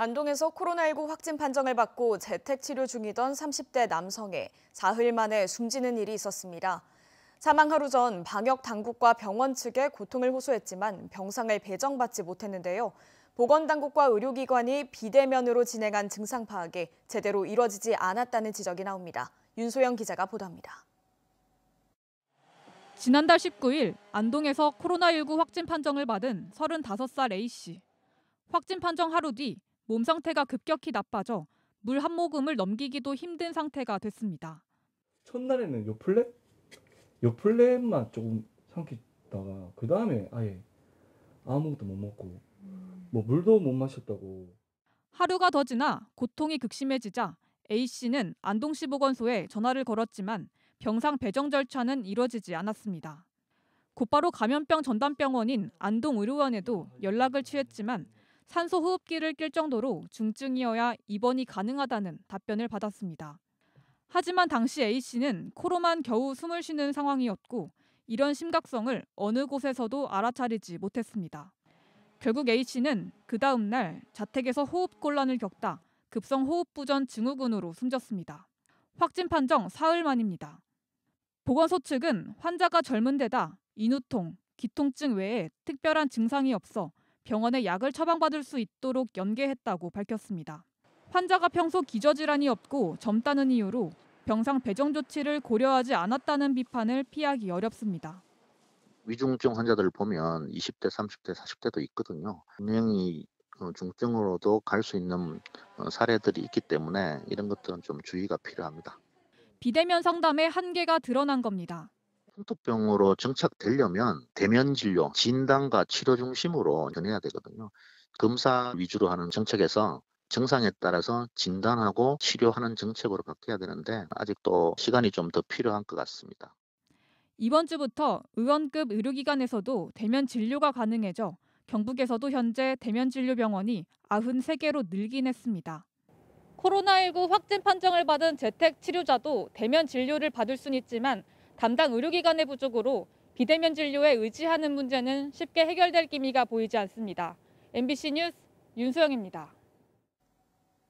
안동에서 코로나19 확진 판정을 받고 재택 치료 중이던 30대 남성의 사흘 만에 숨지는 일이 있었습니다. 사망 하루 전 방역 당국과 병원 측에 고통을 호소했지만 병상을 배정받지 못했는데요. 보건당국과 의료기관이 비대면으로 진행한 증상 파악에 제대로 이뤄지지 않았다는 지적이 나옵니다. 윤소영 기자가 보도합니다. 지난달 19일 안동에서 코로나19 확진 판정을 받은 35살 A씨. 확진 판정 하루 뒤몸 상태가 급격히 나빠져 물 한 모금을 넘기기도 힘든 상태가 됐습니다. 첫날에는 요 플랫 요 플랫만 조금 삼키다가 그 다음에 아예 아무것도 못 먹고 음. 뭐 물도 못 마셨다고. 하루가 더 지나 고통이 극심해지자 A 씨는 안동시 보건소에 전화를 걸었지만 병상 배정 절차는 이뤄지지 않았습니다. 곧바로 감염병 전담병원인 안동의료원에도 연락을 취했지만 산소 호흡기를 낄 정도로 중증이어야 입원이 가능하다는 답변을 받았습니다. 하지만 당시 A 씨는 코로만 겨우 숨을 쉬는 상황이었고 이런 심각성을 어느 곳에서도 알아차리지 못했습니다. 결국 A 씨는 그 다음 날 자택에서 호흡곤란을 겪다 급성 호흡부전 증후군으로 숨졌습니다. 확진 판정 사흘 만입니다. 보건소 측은 환자가 젊은 데다 인후통, 기통증 외에 특별한 증상이 없어 병원에 약을 처방받을 수 있도록 연계했다고 밝혔습니다. 환자가 평소 기저질환이 없고 젊다는 이유로 병상 배정 조치를 고려하지 않았다는 비판을 피하기 어렵습니다. 위중증 환자들을 보면 20대, 30대, 40대도 있거든요. 분명히 어, 중증으로도 갈 수 있는 어, 사례들이 있기 때문에 이런 것들은 좀 주의가 필요합니다. 비대면 상담의 한계가 드러난 겁니다. 홍토병으로 정착되려면 대면 진료, 진단과 치료 중심으로 전해야 되거든요. 검사 위주로 하는 정책에서 증상에 따라서 진단하고 치료하는 정책으로 바뀌어야 되는데 아직도 시간이 좀 더 필요한 것 같습니다. 이번 주부터 의원급 의료기관에서도 대면 진료가 가능해져 경북에서도 현재 대면 진료병원이 93개로 늘긴 했습니다. 코로나19 확진 판정을 받은 재택 치료자도 대면 진료를 받을 순 있지만 담당 의료기관의 부족으로 비대면 진료에 의지하는 문제는 쉽게 해결될 기미가 보이지 않습니다. MBC 뉴스 윤소영입니다.